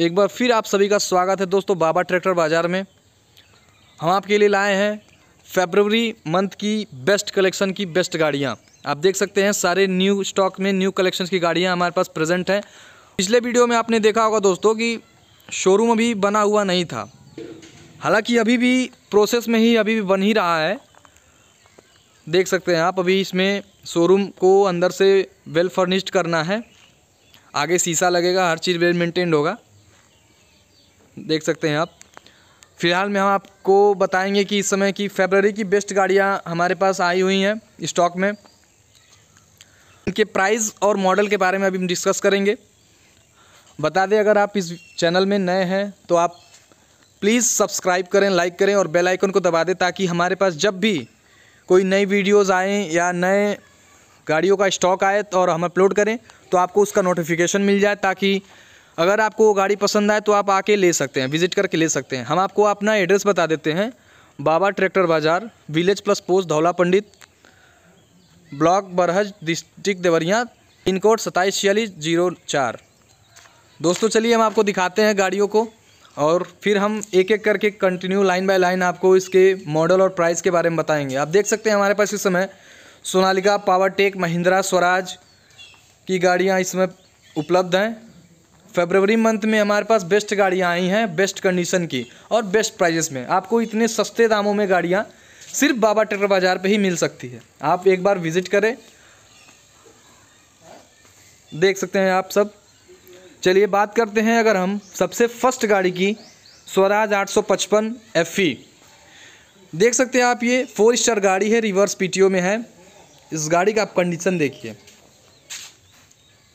एक बार फिर आप सभी का स्वागत है दोस्तों बाबा ट्रैक्टर बाज़ार में हम आपके लिए लाए हैं फेबरवरी मंथ की बेस्ट कलेक्शन की बेस्ट गाड़ियाँ आप देख सकते हैं सारे न्यू स्टॉक में न्यू कलेक्शन की गाड़ियाँ हमारे पास प्रेजेंट हैं पिछले वीडियो में आपने देखा होगा दोस्तों कि शोरूम अभी बना हुआ नहीं था हालांकि अभी भी प्रोसेस में ही अभी भी बन ही रहा है देख सकते हैं आप अभी इसमें शोरूम को अंदर से वेल फर्निश्ड करना है आगे शीशा लगेगा हर चीज़ वेल मेंटेन्ड होगा देख सकते हैं आप फिलहाल में हम आपको बताएंगे कि इस समय की फेबररी की बेस्ट गाड़ियाँ हमारे पास आई हुई हैं स्टॉक में इनके प्राइस और मॉडल के बारे में अभी हम डिस्कस करेंगे बता दें अगर आप इस चैनल में नए हैं तो आप प्लीज़ सब्सक्राइब करें लाइक करें और बेल आइकन को दबा दें ताकि हमारे पास जब भी कोई नई वीडियोस आए या नए गाड़ियों का स्टॉक आए तो और हम अपलोड करें तो आपको उसका नोटिफिकेशन मिल जाए ताकि अगर आपको वो गाड़ी पसंद आए तो आप आके ले सकते हैं विज़िट करके ले सकते हैं हम आपको अपना एड्रेस बता देते हैं Baba tractor bazaar village plus post Dhaula Pandit block Barhaj district Deoria pin code सताईस छियालीस जीरो चार दोस्तों चलिए हम आपको दिखाते हैं गाड़ियों को और फिर हम एक एक करके कंटिन्यू लाइन बाय लाइन आपको इसके मॉडल और प्राइस के बारे में बताएंगे आप देख सकते हैं हमारे पास इस समय सोनालिका पावर टेक महिंद्रा स्वराज की गाड़ियाँ इसमें उपलब्ध हैं फेबरवरी मंथ में हमारे पास बेस्ट गाड़ियाँ आई हैं बेस्ट कंडीशन की और बेस्ट प्राइजेस में आपको इतने सस्ते दामों में गाड़ियाँ सिर्फ बाबा ट्रैक्टर बाज़ार पर ही मिल सकती है आप एक बार विज़िट करें देख सकते हैं आप सब चलिए बात करते हैं अगर हम सबसे फर्स्ट गाड़ी की स्वराज 855 एफई e। देख सकते हैं आप ये फोर स्टार गाड़ी है रिवर्स पीटीओ में है इस गाड़ी का आप कंडीशन देखिए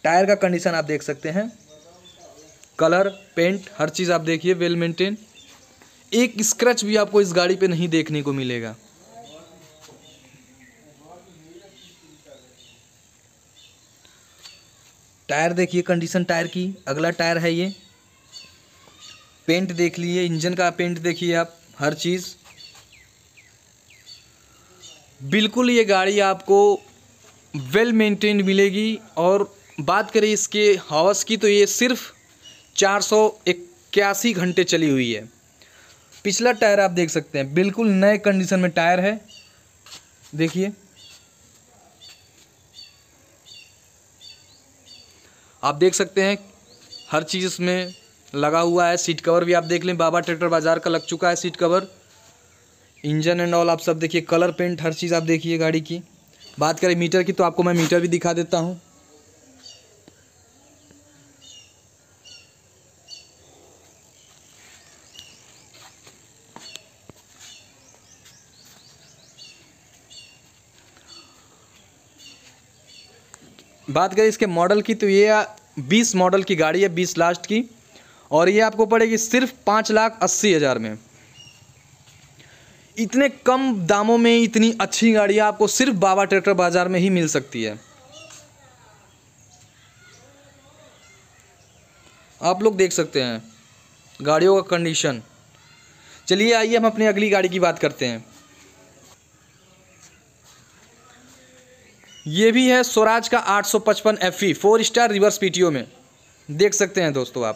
टायर का कंडीशन आप देख सकते हैं कलर पेंट हर चीज़ आप देखिए वेल मेंटेन एक स्क्रैच भी आपको इस गाड़ी पे नहीं देखने को मिलेगा टायर देखिए कंडीशन टायर की अगला टायर है ये पेंट देख लिए इंजन का पेंट देखिए आप हर चीज़ बिल्कुल ये गाड़ी आपको वेल मेंटेन मिलेगी और बात करें इसके हाउस की तो ये सिर्फ़ चार सौ इक्यासी घंटे चली हुई है पिछला टायर आप देख सकते हैं बिल्कुल नए कंडीशन में टायर है देखिए आप देख सकते हैं हर चीज़ इसमें लगा हुआ है सीट कवर भी आप देख लें बाबा ट्रैक्टर बाज़ार का लग चुका है seat cover engine and all आप सब देखिए कलर पेंट हर चीज़ आप देखिए गाड़ी की बात करें मीटर की तो आपको मैं मीटर भी दिखा देता हूँ बात करें इसके मॉडल की तो ये बीस मॉडल की गाड़ी है बीस लास्ट की और ये आपको पड़ेगी सिर्फ पाँच लाख अस्सी हज़ार में इतने कम दामों में इतनी अच्छी गाड़ियाँ आपको सिर्फ बाबा ट्रैक्टर बाज़ार में ही मिल सकती है आप लोग देख सकते हैं गाड़ियों का कंडीशन चलिए आइए हम अपनी अगली गाड़ी की बात करते हैं ये भी है स्वराज का 855 पचपन फोर स्टार रिवर्स पीटीओ में देख सकते हैं दोस्तों आप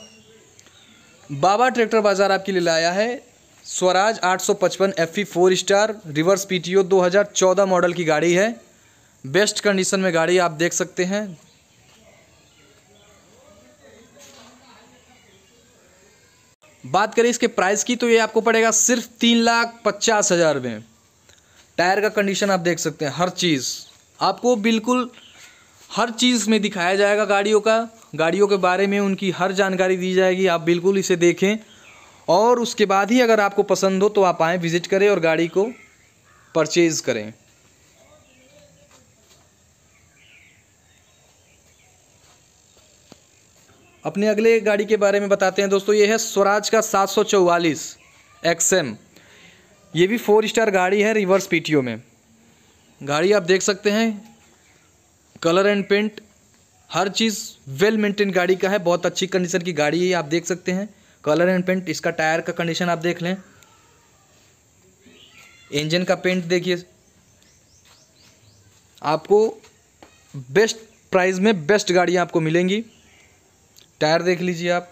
बाबा ट्रैक्टर बाज़ार आपके लिए लाया है स्वराज 855 पचपन four star reverse PTO 2014 model की गाड़ी है बेस्ट कंडीशन में गाड़ी आप देख सकते हैं बात करें इसके प्राइस की तो ये आपको पड़ेगा सिर्फ तीन लाख पचास हज़ार में टायर का कंडीशन आप देख सकते हैं हर चीज़ आपको बिल्कुल हर चीज़ में दिखाया जाएगा गाड़ियों का गाड़ियों के बारे में उनकी हर जानकारी दी जाएगी आप बिल्कुल इसे देखें और उसके बाद ही अगर आपको पसंद हो तो आप आएँ विज़िट करें और गाड़ी को परचेज़ करें अपने अगले गाड़ी के बारे में बताते हैं दोस्तों ये है स्वराज का सात सौ चौवालीस एक्सएम ये भी फोर स्टार गाड़ी है रिवर्स पीटीओ में गाड़ी आप देख सकते हैं कलर एंड पेंट हर चीज़ वेल मेंटेन गाड़ी का है बहुत अच्छी कंडीशन की गाड़ी है आप देख सकते हैं कलर एंड पेंट इसका टायर का कंडीशन आप देख लें इंजन का पेंट देखिए आपको बेस्ट प्राइस में बेस्ट गाड़ियाँ आपको मिलेंगी टायर देख लीजिए आप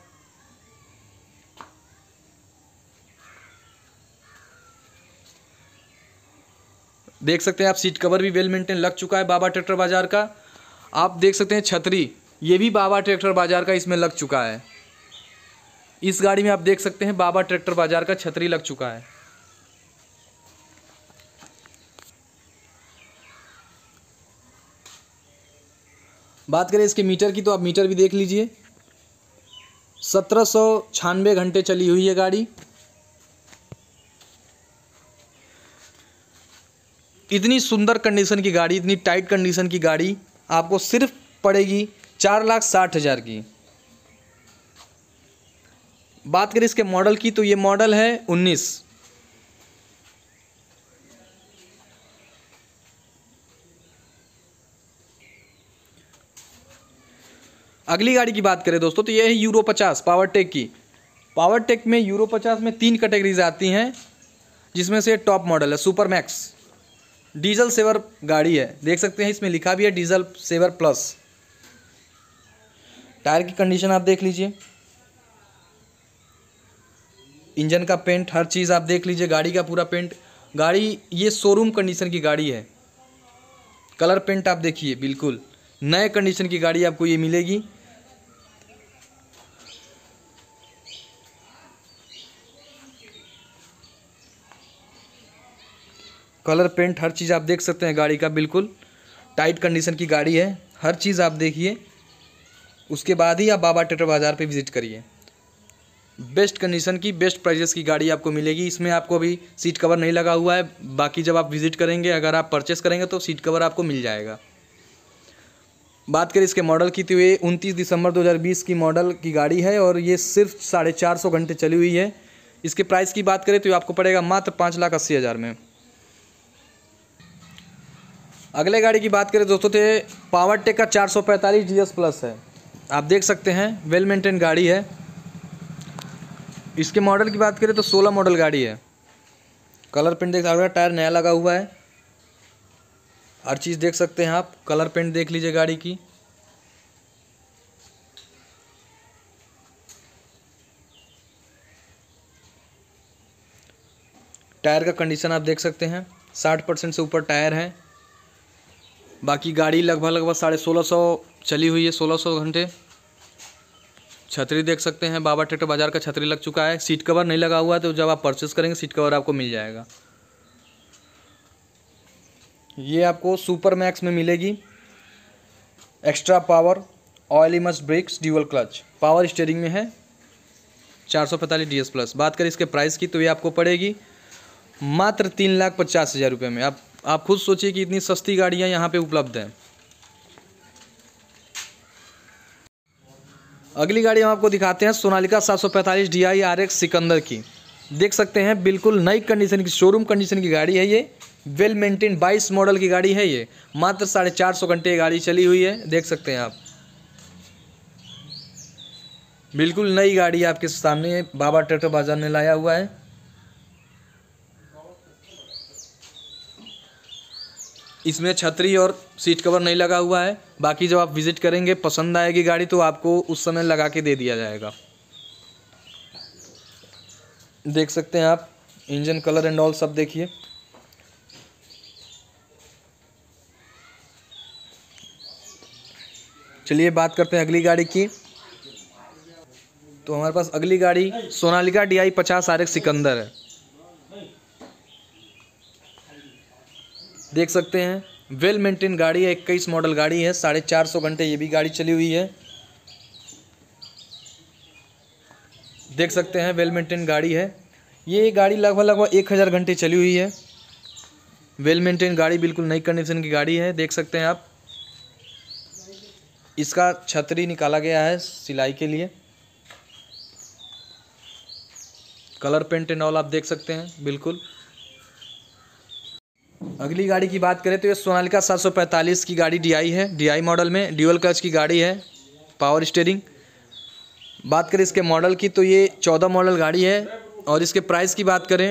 देख सकते हैं आप सीट कवर भी वेल मेंटेन लग चुका है बाबा ट्रैक्टर बाज़ार का आप देख सकते हैं छतरी ये भी बाबा ट्रैक्टर बाज़ार का इसमें लग चुका है इस गाड़ी में आप देख सकते हैं बाबा ट्रैक्टर बाज़ार का छतरी लग चुका है बात करें इसके मीटर की तो आप मीटर भी देख लीजिए सत्रह सौ छानवे घंटे चली हुई है गाड़ी इतनी सुंदर कंडीशन की गाड़ी इतनी टाइट कंडीशन की गाड़ी आपको सिर्फ पड़ेगी चार लाख साठ हज़ार की बात करें इसके मॉडल की तो ये मॉडल है उन्नीस अगली गाड़ी की बात करें दोस्तों तो ये है यूरो पचास पावर टेक की पावर टेक में यूरो पचास में तीन कैटेगरीज आती हैं जिसमें से टॉप मॉडल है सुपर मैक्स डीजल सेवर गाड़ी है देख सकते हैं इसमें लिखा भी है डीजल सेवर प्लस टायर की कंडीशन आप देख लीजिए इंजन का पेंट हर चीज़ आप देख लीजिए गाड़ी का पूरा पेंट गाड़ी ये शोरूम कंडीशन की गाड़ी है कलर पेंट आप देखिए बिल्कुल नए कंडीशन की गाड़ी आपको ये मिलेगी कलर पेंट हर चीज़ आप देख सकते हैं गाड़ी का बिल्कुल टाइट कंडीशन की गाड़ी है हर चीज़ आप देखिए उसके बाद ही आप बाबा ट्रेटर बाज़ार पे विज़िट करिए बेस्ट कंडीशन की बेस्ट प्राइजेस की गाड़ी आपको मिलेगी इसमें आपको अभी सीट कवर नहीं लगा हुआ है बाकी जब आप विज़िट करेंगे अगर आप परचेस करेंगे तो सीट कवर आपको मिल जाएगा बात करें इसके मॉडल की तो ये उनतीस दिसंबर 2020 की मॉडल की गाड़ी है और ये सिर्फ साढ़े चार सौ घंटे चली हुई है इसके प्राइस की बात करें तो ये आपको पड़ेगा मात्र पाँच लाख अस्सी हज़ार में अगले गाड़ी की बात करें दोस्तों तो पावर टेक का पैंतालीस जीएस प्लस है आप देख सकते हैं वेल मेंटेन गाड़ी है इसके मॉडल की बात करें तो 16 मॉडल गाड़ी है कलर पेंट देख सकते टायर नया लगा हुआ है हर चीज़ देख सकते हैं आप कलर पेंट देख लीजिए गाड़ी की टायर का कंडीशन आप देख सकते हैं साठ परसेंट से ऊपर टायर है बाकी गाड़ी लगभग लगभग साढ़े सोलह सौ चली हुई है सोलह सौ घंटे छतरी देख सकते हैं बाबा ट्रैक्टर बाज़ार का छतरी लग चुका है सीट कवर नहीं लगा हुआ है तो जब आप परचेस करेंगे सीट कवर आपको मिल जाएगा ये आपको सुपर मैक्स में मिलेगी extra power oily must brakes dual clutch power steering में है चार सौ पैंतालीस डी एस प्लस बात करें इसके प्राइस की तो ये आपको पड़ेगी मात्र तीन लाख पचास हज़ार रुपये में आप आप खुद सोचिए कि इतनी सस्ती गाड़ियां यहाँ पे उपलब्ध हैं अगली गाड़ी हम आपको दिखाते हैं सोनालिका 745 आर एक्स सिकंदर की देख सकते हैं बिल्कुल नई कंडीशन की शोरूम कंडीशन की गाड़ी है ये वेल मेंटेन 22 मॉडल की गाड़ी है ये मात्र साढ़े चार सौ घंटे ये गाड़ी चली हुई है देख सकते हैं आप बिल्कुल नई गाड़ी आपके सामने बाबा ट्रैक्टर बाजार में लाया हुआ है इसमें छतरी और सीट कवर नहीं लगा हुआ है बाकी जब आप विज़िट करेंगे पसंद आएगी गाड़ी तो आपको उस समय लगा के दे दिया जाएगा देख सकते हैं आप इंजन कलर एंड ऑल सब देखिए चलिए बात करते हैं अगली गाड़ी की तो हमारे पास अगली गाड़ी सोनालिका डी आई पचास आर सिकंदर है देख सकते हैं वेल मेंटेन गाड़ी है इक्कीस मॉडल गाड़ी है साढ़े चार सौ घंटे ये भी गाड़ी चली हुई है देख सकते हैं वेल मेंटेन गाड़ी है ये गाड़ी लगभग लगभग एक हज़ार घंटे चली हुई है वेल मेंटेन गाड़ी बिल्कुल नई कंडीशन की गाड़ी है देख सकते हैं आप इसका छतरी निकाला गया है सिलाई के लिए कलर पेंट एंड ऑल आप देख सकते हैं बिल्कुल अगली गाड़ी की बात करें तो ये सोनालिका 745 की गाड़ी डीआई है डीआई मॉडल में ड्यूअल क्लच की गाड़ी है पावर स्टेयरिंग बात करें इसके मॉडल की तो ये चौदह मॉडल गाड़ी है और इसके प्राइस की बात करें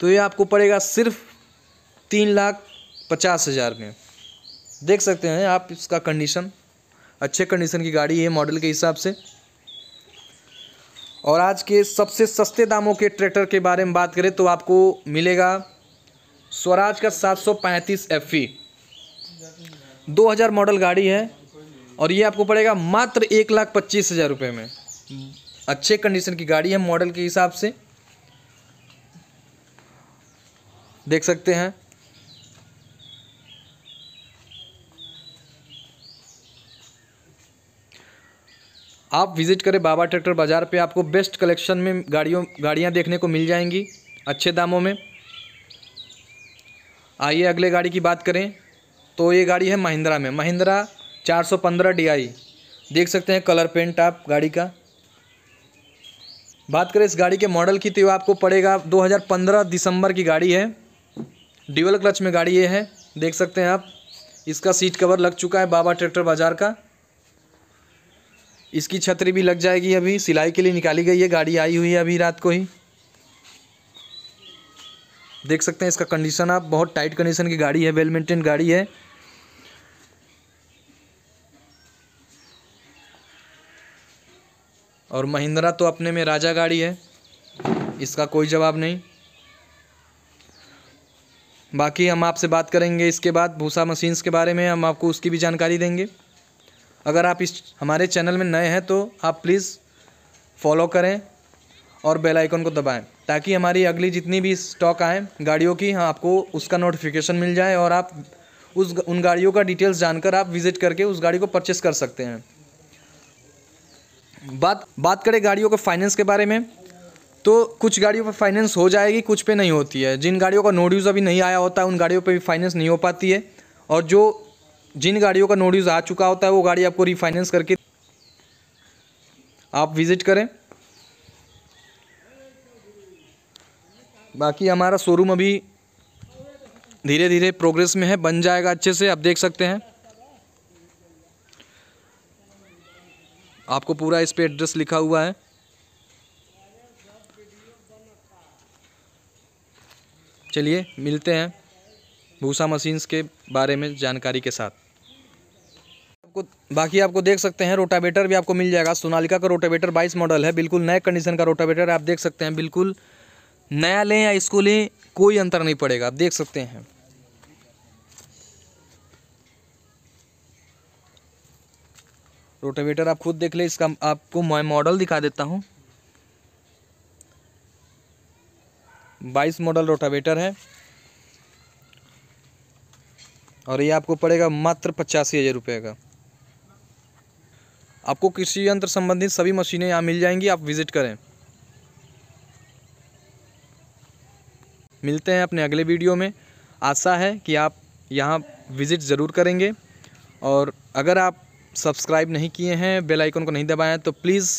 तो ये आपको पड़ेगा सिर्फ तीन लाख पचास हज़ार में देख सकते हैं आप इसका कंडीशन अच्छे कंडीशन की गाड़ी है मॉडल के हिसाब से और आज के सबसे सस्ते दामों के ट्रैक्टर के बारे में बात करें तो आपको मिलेगा स्वराज का 735 e। दो हजार मॉडल गाड़ी है और ये आपको पड़ेगा मात्र एक लाख पच्चीस हज़ार रुपये में अच्छे कंडीशन की गाड़ी है मॉडल के हिसाब से देख सकते हैं आप विज़िट करें बाबा ट्रैक्टर बाज़ार पे आपको बेस्ट कलेक्शन में गाड़ियों गाड़ियाँ देखने को मिल जाएंगी अच्छे दामों में आइए अगले गाड़ी की बात करें तो ये गाड़ी है महिंद्रा में महिंद्रा 415 आई देख सकते हैं कलर पेंट आप गाड़ी का बात करें इस गाड़ी के मॉडल की तो आपको पड़ेगा 2015 दिसंबर की गाड़ी है ड्यूअल क्लच में गाड़ी ये है देख सकते हैं आप इसका सीट कवर लग चुका है बाबा ट्रैक्टर बाज़ार का इसकी छतरी भी लग जाएगी अभी सिलाई के लिए निकाली गई है गाड़ी आई हुई है अभी रात को ही देख सकते हैं इसका कंडीशन आप बहुत टाइट कंडीशन की गाड़ी है वेल मेंटेन गाड़ी है और महिंद्रा तो अपने में राजा गाड़ी है इसका कोई जवाब नहीं बाकी हम आपसे बात करेंगे इसके बाद भूसा मशीन्स के बारे में हम आपको उसकी भी जानकारी देंगे अगर आप इस हमारे चैनल में नए हैं तो आप प्लीज़ फॉलो करें और बेल आइकन को दबाएं ताकि हमारी अगली जितनी भी स्टॉक आए गाड़ियों की हाँ आपको उसका नोटिफिकेशन मिल जाए और आप उस उन गाड़ियों का डिटेल्स जानकर आप विज़िट करके उस गाड़ी को परचेस कर सकते हैं बात बात करें गाड़ियों के फाइनेंस के बारे में तो कुछ गाड़ियों पर फाइनेंस हो जाएगी कुछ पे नहीं होती है जिन गाड़ियों का नोड्यूज़ अभी नहीं आया होता है उन गाड़ियों पर भी फाइनेंस नहीं हो पाती है और जो जिन गाड़ियों का नोड्यूज़ आ चुका होता है वो गाड़ी आपको रिफाइनेंस करके आप विज़िट करें बाकी हमारा शोरूम अभी धीरे धीरे प्रोग्रेस में है बन जाएगा अच्छे से आप देख सकते हैं आपको पूरा इस पर एड्रेस लिखा हुआ है चलिए मिलते हैं भूसा मशीन्स के बारे में जानकारी के साथ आपको बाकी आपको देख सकते हैं रोटावेटर भी आपको मिल जाएगा सोनालिका का रोटावेटर 22 मॉडल है बिल्कुल नए कंडीशन का रोटावेटर आप देख सकते हैं बिल्कुल नया लें या इसको लें कोई अंतर नहीं पड़ेगा आप देख सकते हैं रोटावेटर आप खुद देख ले इसका आपको मैं मॉडल दिखा देता हूं बाईस मॉडल रोटावेटर है और ये आपको पड़ेगा मात्र पचासी हज़ार रुपये का आपको कृषि यंत्र संबंधित सभी मशीनें यहाँ मिल जाएंगी आप विज़िट करें मिलते हैं अपने अगले वीडियो में आशा है कि आप यहाँ विज़िट ज़रूर करेंगे और अगर आप सब्सक्राइब नहीं किए हैं बेल आइकन को नहीं दबाएं तो प्लीज़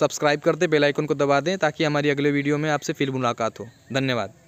सब्सक्राइब कर दें बेल आइकन को दबा दें ताकि हमारी अगले वीडियो में आपसे फिर मुलाकात हो धन्यवाद